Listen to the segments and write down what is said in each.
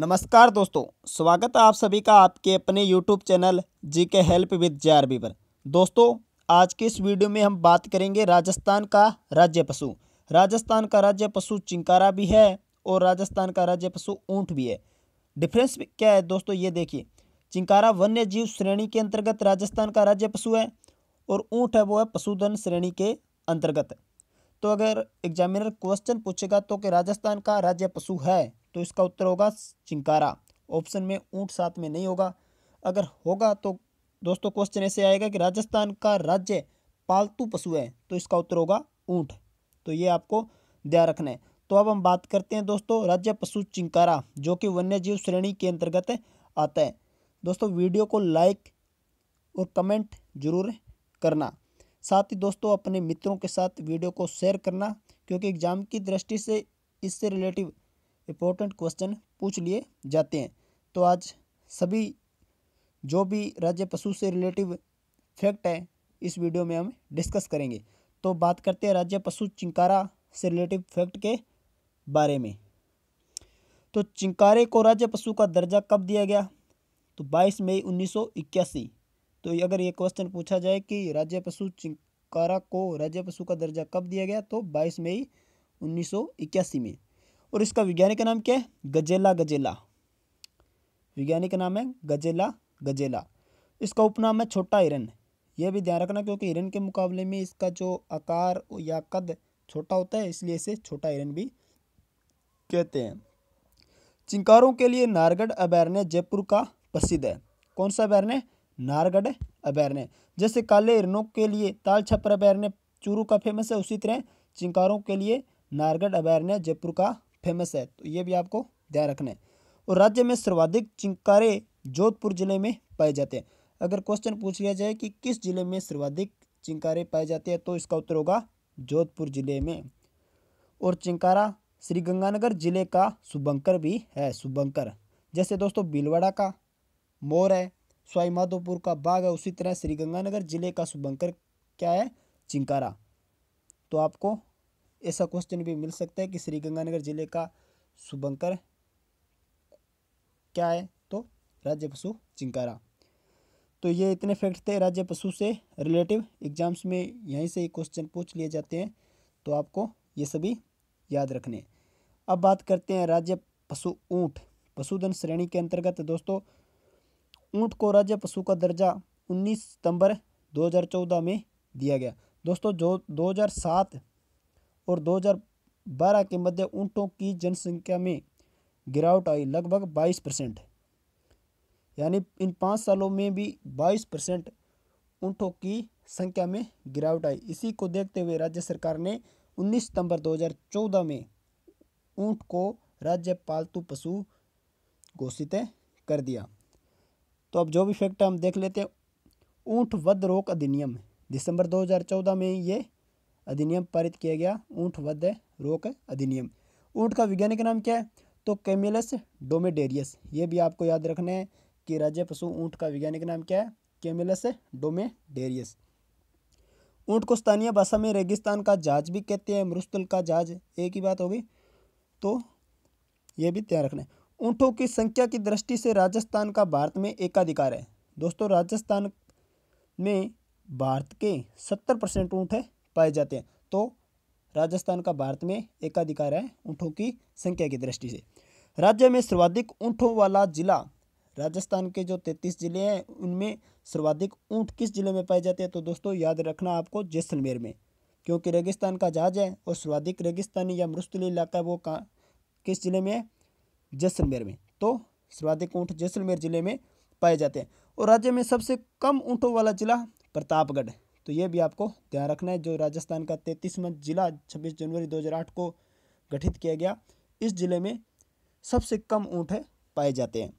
नमस्कार दोस्तों स्वागत है आप सभी का आपके अपने यूट्यूब चैनल जी के help with J R B पर दोस्तों आज के इस वीडियो में हम बात करेंगे राजस्थान का राज्य पशु राजस्थान का राज्य पशु चिंकारा भी है और राजस्थान का राज्य पशु ऊँट भी है डिफरेंस क्या है दोस्तों ये देखिए चिंकारा वन्य जीव श्रेणी के अंतर्गत राजस्थान का राज्य पशु है और ऊँट है वो है पशुधन श्रेणी के अंतर्गत है तो अगर एग्जामिनर क्वेश्चन पूछेगा तो कि राजस्थान का राज्य पशु है तो इसका उत्तर होगा चिंकारा ऑप्शन में ऊँट साथ में नहीं होगा अगर होगा तो दोस्तों क्वेश्चन ऐसे आएगा कि राजस्थान का राज्य पालतू पशु है तो इसका उत्तर होगा ऊँट तो ये आपको ध्यान रखना है तो अब हम बात करते हैं दोस्तों राज्य पशु चिंकारा जो कि वन्य जीव श्रेणी के अंतर्गत आता है दोस्तों वीडियो को लाइक और कमेंट जरूर करना साथ ही दोस्तों अपने मित्रों के साथ वीडियो को शेयर करना क्योंकि एग्जाम की दृष्टि से इससे रिलेटिव इम्पोर्टेंट क्वेश्चन पूछ लिए जाते हैं तो आज सभी जो भी राज्य पशु से रिलेटिव फैक्ट है इस वीडियो में हम डिस्कस करेंगे तो बात करते हैं राज्य पशु चिंकारा से रिलेटिव फैक्ट के बारे में तो चिंकारे को राज्य पशु का दर्जा कब दिया गया तो 22 मई इक्यासी तो अगर ये क्वेश्चन पूछा जाए कि राज्य पशु चिंकारा को राज्य पशु का दर्जा कब दिया गया तो बाईस मई उन्नीस में और इसका वैज्ञानिक नाम क्या है गजेला गजेला वैज्ञानिक नाम है गजेला गजेला इसका उपनाम है छोटा हिरन यह भी ध्यान रखना क्योंकि हिरन के मुकाबले में इसका जो आकार या कद छोटा होता है इसलिए इसे छोटा हिरन भी कहते हैं चिंकारों के लिए नारगढ़ अभ्यारण्य जयपुर का प्रसिद्ध है कौन सा अभ्यारण्य नारगढ़ अभ्यारण्य जैसे काले हिरणों के लिए ताल छप्पर अभ्यारण्य चूरू का फेमस है उसी तरह चिंकारों के लिए नारगढ़ अभ्यारण्य जयपुर का फेमस है तो ये भी आपको ध्यान रखना है और राज्य में सर्वाधिक चिंकारे जोधपुर जिले में पाए जाते हैं अगर क्वेश्चन पूछ लिया जाए कि किस जिले में सर्वाधिक चिंकारे पाए जाते हैं तो इसका उत्तर होगा जोधपुर जिले में और चिंकारा श्रीगंगानगर जिले का शुभंकर भी है शुभंकर जैसे दोस्तों भीलवाड़ा का मोर है स्वाईमाधोपुर का बाग है उसी तरह श्रीगंगानगर जिले का शुभंकर क्या है चिंकारा तो आपको ऐसा क्वेश्चन भी मिल सकता है कि श्रीगंगानगर जिले का शुभंकर क्या है तो राज्य पशु चिंकारा तो ये इतने फैक्ट थे राज्य पशु से रिलेटिव एग्जाम्स में यहीं से ही क्वेश्चन पूछ लिए जाते हैं तो आपको ये सभी याद रखने अब बात करते हैं राज्य पशु ऊँट पशुधन श्रेणी के अंतर्गत दोस्तों ऊँट को राज्य पशु का दर्जा 19 सितंबर 2014 में दिया गया दोस्तों जो 2007 और 2012 के मध्य ऊँटों की जनसंख्या में गिरावट आई लगभग 22 परसेंट यानी इन पाँच सालों में भी 22 परसेंट ऊँटों की संख्या में गिरावट आई इसी को देखते हुए राज्य सरकार ने 19 सितंबर 2014 में ऊँट को राज्य पालतू पशु घोषित कर दिया तो अब जो भी फैक्ट हम देख लेते हैं ऊँट वध रोक अधिनियम दिसंबर 2014 में ये अधिनियम पारित किया गया ऊँट वध रोक अधिनियम ऊँट का वैज्ञानिक नाम क्या है तो केमिलस डोमेडेरियस ये भी आपको याद रखना है कि राज्य पशु ऊँट का वैज्ञानिक नाम क्या है केमिलस डोमेडेरियस ऊँट को स्थानीय भाषा में रेगिस्तान का जहाज भी कहते हैं मरुस्थल का जहाज एक ही बात होगी तो ये भी ध्यान रखना है ऊँटों की संख्या की दृष्टि से राजस्थान का भारत में एकाधिकार है दोस्तों राजस्थान में भारत के सत्तर परसेंट ऊँट है पाए जाते हैं तो राजस्थान का भारत में एकाधिकार है ऊँटों की संख्या की दृष्टि से राज्य में सर्वाधिक ऊँटों वाला जिला राजस्थान के जो तैंतीस जिले हैं उनमें सर्वाधिक ऊँट किस जिले में पाए जाते हैं तो दोस्तों याद रखना आपको जैसलमेर में क्योंकि रेगिस्तान का जहाज है और सर्वाधिक रेगिस्तानी या मरुस्थली इलाका वो कहाँ किस जिले में है जैसलमेर में तो सर्वाधिक ऊँट जैसलमेर ज़िले में पाए जाते हैं और राज्य में सबसे कम ऊँटों वाला जिला प्रतापगढ़ तो ये भी आपको ध्यान रखना है जो राजस्थान का तैंतीसवां जिला 26 जनवरी 2008 को गठित किया गया इस जिले में सबसे कम ऊँट है पाए जाते हैं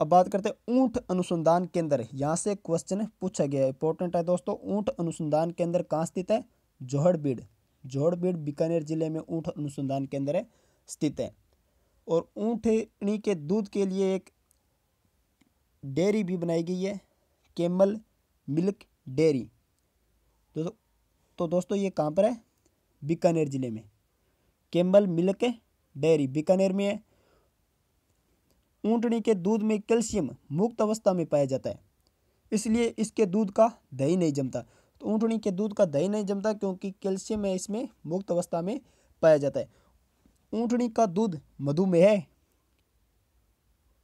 अब बात करते हैं ऊँट अनुसंधान केंद्र यहाँ से क्वेश्चन पूछा गया है इंपॉर्टेंट है दोस्तों ऊँट अनुसंधान केंद्र कहाँ स्थित है जोहड़बीड जोहड़बीड़ बीकानेर जिले में ऊँट अनुसंधान केंद्र है स्थित है और ऊँटनी के दूध के लिए एक डेयरी भी बनाई गई है केमल मिल्क डेयरी दोस्तों तो दोस्तों ये कहाँ पर है बीकानेर ज़िले में केमल मिल्क डेयरी बीकानेर में है ऊँटनी के दूध में कैल्शियम मुक्त अवस्था में पाया जाता है इसलिए इसके दूध का दही नहीं जमता तो ऊँटनी के दूध का दही नहीं जमता क्योंकि कैल्शियम है इसमें मुक्त अवस्था में पाया जाता है ऊँटनी का दूध मधुमेह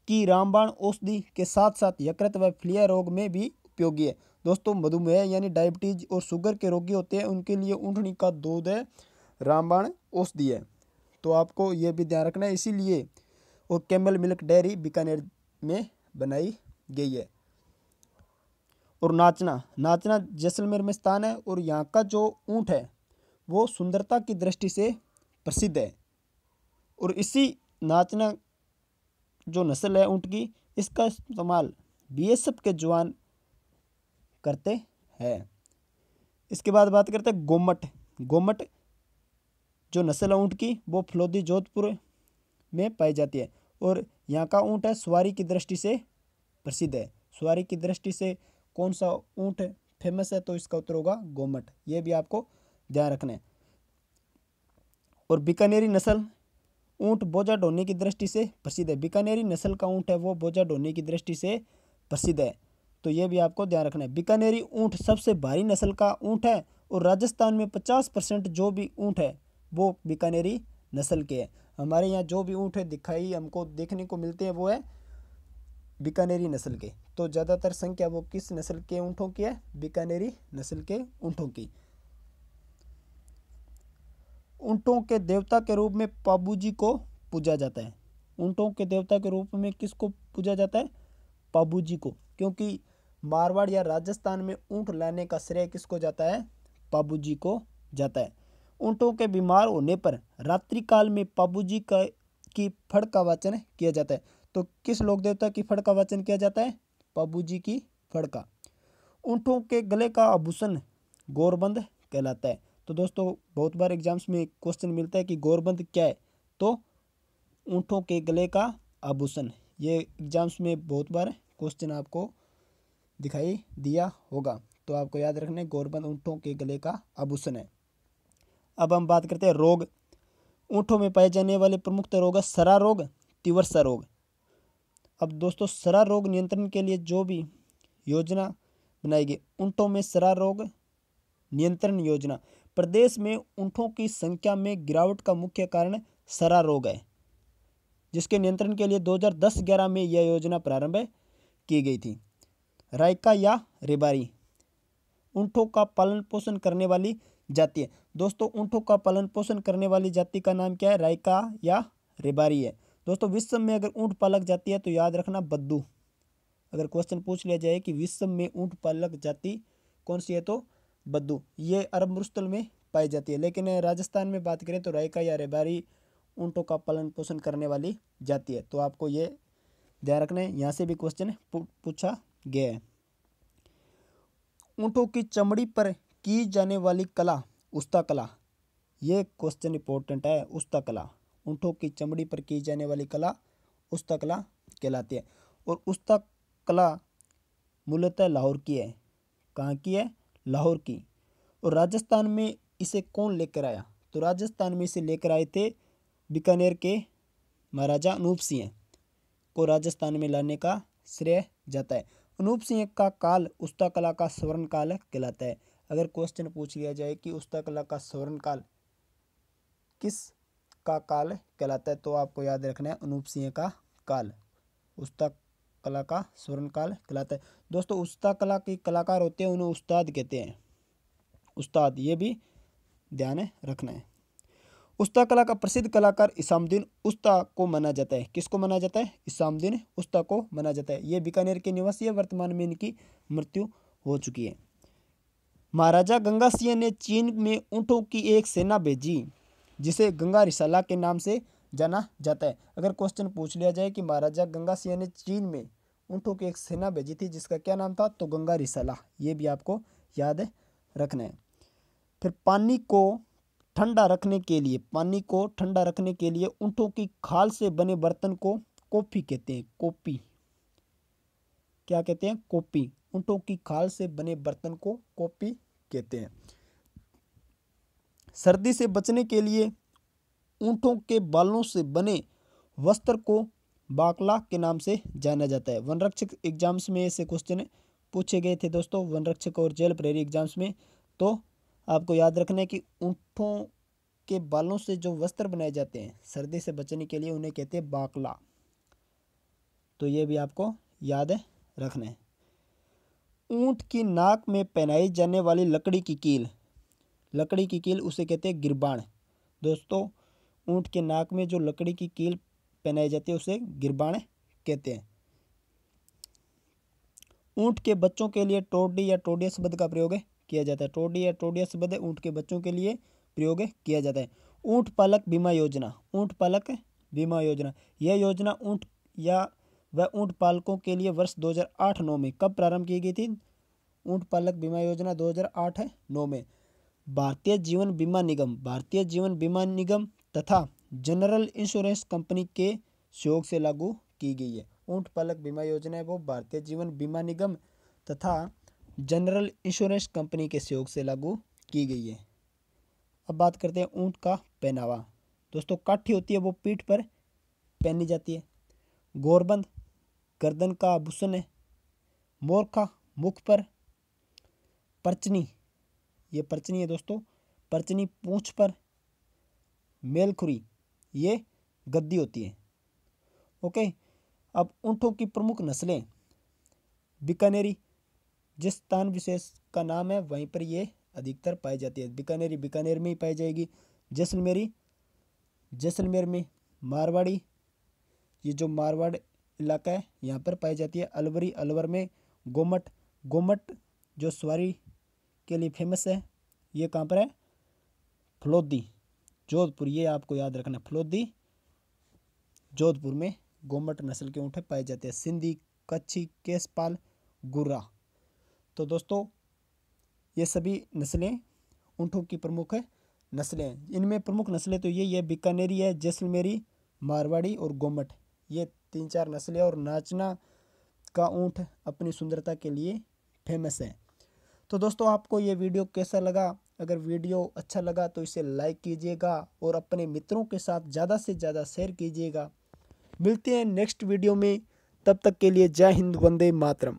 की रामबाण औषधि के साथ साथ यकृत व फ्लिया रोग में भी उपयोगी है दोस्तों मधुमेह यानी डायबिटीज और शुगर के रोगी होते हैं उनके लिए ऊँटनी का दूध है रामबाण औषधि है तो आपको ये भी ध्यान रखना है इसीलिए और कैमल मिल्क डेयरी बीकानेर में बनाई गई है और नाचना नाचना जैसलमेर में स्थान है और यहाँ का जो ऊँट है वो सुंदरता की दृष्टि से प्रसिद्ध है और इसी नाचना जो नस्ल है ऊँट की इसका इस्तेमाल बीएसएफ के जवान करते हैं इसके बाद बात करते हैं गोमट गोमट जो नस्ल है ऊँट की वो फलौदी जोधपुर में पाई जाती है और यहाँ का ऊँट है सवारी की दृष्टि से प्रसिद्ध है सवारी की दृष्टि से कौन सा ऊँट फेमस है तो इसका उत्तर होगा गोमट ये भी आपको ध्यान रखना है और बीकानेरी नस्ल ऊँट बोझा ढोने की दृष्टि से प्रसिद्ध है बीकानेरी नस्ल का ऊँट है वो बोझा ढोने की दृष्टि से प्रसिद्ध है तो ये भी आपको ध्यान रखना है बीकानेरी ऊँट सबसे भारी नस्ल का ऊँट है और राजस्थान में पचास परसेंट जो भी ऊँट है वो बीकानेरी नस्ल के हैं हमारे यहाँ जो भी ऊँट है दिखाई हमको देखने को मिलते हैं वो है बीकानेरी नस्ल के तो ज़्यादातर संख्या वो किस नस्ल के ऊँटों की है बीकानेरी नस्ल के ऊँटों की ऊँटों के देवता के रूप में जी को पूजा जाता है ऊँटों के देवता के रूप में किसको पूजा जाता है जी को क्योंकि मारवाड़ या राजस्थान में ऊँट लाने का श्रेय किसको जाता है जी को जाता है ऊँटों के बीमार होने पर रात्रि काल में जी का की फड़ का वाचन किया जाता है तो किस लोक देवता की फड़ का वाचन किया जाता है जी की फड़का ऊँटों के गले का आभूषण गोरबंद कहलाता है तो दोस्तों बहुत बार एग्जाम्स में क्वेश्चन मिलता है कि गौरबंद क्या है तो ऊँटों के गले का आभूषण ये एग्जाम्स में बहुत बार क्वेश्चन आपको दिखाई दिया होगा तो आपको याद रखना है गौरबंद ऊँटों के गले का आभूषण है अब हम बात करते हैं रोग ऊँटों में पाए जाने वाले प्रमुख रोग है सरा रोग तीव्रसा रोग अब दोस्तों सरा रोग नियंत्रण के लिए जो भी योजना बनाई गई ऊँटों में सरा रोग नियंत्रण योजना प्रदेश में ऊँटों की संख्या में गिरावट का मुख्य कारण सरा रोग है जिसके नियंत्रण के लिए 2010-11 में यह योजना प्रारंभ की गई थी रायका या रेबारी ऊँटों का पालन पोषण करने वाली जाति है दोस्तों ऊँटों का पालन पोषण करने वाली जाति का नाम क्या है रायका या रेबारी है दोस्तों विश्व में अगर ऊँट पालक जाति है तो याद रखना बद्दू अगर क्वेश्चन पूछ लिया जाए कि विश्व में ऊँट पालक जाति कौन सी है तो बद्दू ये अरब मरुस्थल में पाई जाती है लेकिन राजस्थान में बात करें तो रायका या रेबारी ऊँटों का पालन पोषण करने वाली जाती है तो आपको ये ध्यान रखना है यहाँ से भी क्वेश्चन पूछा गया है ऊँटों की चमड़ी पर की जाने वाली कला उस्ता कला ये क्वेश्चन इंपॉर्टेंट है उस्ता कला ऊँटों की चमड़ी पर की जाने वाली कला उस्ता कला कहलाती है और उस्ता कला मूलतः लाहौर की है कहाँ की है लाहौर की और राजस्थान में इसे कौन लेकर आया तो राजस्थान में इसे लेकर आए थे बीकानेर के महाराजा अनूप सिंह को राजस्थान में लाने का श्रेय जाता है अनूप सिंह का काल उस्ता कला का स्वर्ण काल कहलाता है अगर क्वेश्चन पूछ लिया जाए कि उस्ता कला का स्वर्ण काल किस का काल कहलाता है तो आपको याद रखना है अनूप सिंह का काल उस्ता कला का स्वर्ण काल कहलाता है दोस्तों उस्ता कला के कलाकार होते हैं उन्हें उस्ताद कहते हैं उस्ताद ये भी ध्यान रखना है उस्ता कला का प्रसिद्ध कलाकार इसामुद्दीन उस्ता को माना जाता है किसको माना जाता है इसामुद्दीन उस्ता को माना जाता है ये बीकानेर के निवासी वर्तमान में इनकी मृत्यु हो चुकी है महाराजा गंगा सिंह ने चीन में ऊँटों की एक सेना भेजी जिसे गंगा रिसाला के नाम से जाना जाता है अगर क्वेश्चन पूछ लिया जाए कि महाराजा गंगा सिंह ने चीन में ऊँटों की एक सेना भेजी थी जिसका क्या नाम था तो गंगा रिसला ये भी आपको याद रखना है फिर पानी को ठंडा रखने के लिए पानी को ठंडा रखने के लिए ऊँटों की खाल से बने बर्तन को कॉपी कहते हैं कॉपी क्या कहते हैं कॉपी ऊँटों की खाल से बने बर्तन को कॉपी कहते हैं सर्दी से बचने के लिए ऊँटों के बालों से बने वस्त्र को बाकला के नाम से जाना जाता है वन रक्षक एग्जाम्स में ऐसे क्वेश्चन पूछे गए थे दोस्तों वन रक्षक और जेल प्रेरी एग्जाम्स में तो आपको याद रखना है कि ऊँटों के बालों से जो वस्त्र बनाए जाते हैं सर्दी से बचने के लिए उन्हें कहते हैं बाकला तो ये भी आपको याद है रखना है ऊँट की नाक में पहनाई जाने वाली लकड़ी की कील लकड़ी की कील उसे कहते हैं गिरबाण दोस्तों ऊँट के नाक में जो लकड़ी की कील पहनाई जाती है उसे गिरबाण कहते हैं ऊँट के बच्चों के लिए टोडी या टोडिया शब्द का प्रयोग किया जाता है टोडी या टोडिया शब्द ऊँट के बच्चों के लिए प्रयोग किया जाता है ऊँट पालक बीमा योजना ऊँट पालक बीमा योजना यह योजना ऊँट या वह ऊँट पालकों के लिए वर्ष 2008 09 में कब प्रारंभ की गई थी ऊँट पालक बीमा योजना 2008 09 में भारतीय जीवन बीमा निगम भारतीय जीवन बीमा निगम तथा जनरल इंश्योरेंस कंपनी के सहयोग से लागू की गई है ऊँट पालक बीमा योजना है वो भारतीय जीवन बीमा निगम तथा जनरल इंश्योरेंस कंपनी के सहयोग से लागू की गई है अब बात करते हैं ऊंट का पहनावा दोस्तों काठी होती है वो पीठ पर पहनी जाती है गोरबंद गर्दन का आभूषण है मोरखा मुख पर परचनी ये परचनी है दोस्तों परचनी पूछ पर मेलखुरी ये गद्दी होती है ओके अब ऊँटों की प्रमुख नस्लें बीकानेरी जिस स्थान विशेष का नाम है वहीं पर ये अधिकतर पाई जाती है बीकानेरी बीकानेर में ही पाई जाएगी जैसलमेरी जैसलमेर में मारवाड़ी ये जो मारवाड़ इलाका है यहाँ पर पाई जाती है अलवरी अलवर में गोमट गोमट जो सवारी के लिए फेमस है ये कहाँ पर है फलोदी जोधपुर ये आपको याद रखना फलोदी जोधपुर में गोमट नस्ल के ऊँटे पाए जाते हैं सिंधी कच्छी केसपाल गुर्रा तो दोस्तों ये सभी नस्लें ऊँटों की प्रमुख नस्लें इनमें प्रमुख नस्लें तो यही है बीकानेरी है जैसलमेरी मारवाड़ी और गोमट ये तीन चार नस्लें और नाचना का ऊँट अपनी सुंदरता के लिए फेमस है तो दोस्तों आपको ये वीडियो कैसा लगा अगर वीडियो अच्छा लगा तो इसे लाइक कीजिएगा और अपने मित्रों के साथ ज़्यादा से ज़्यादा शेयर कीजिएगा मिलते हैं नेक्स्ट वीडियो में तब तक के लिए जय हिंद वंदे मातरम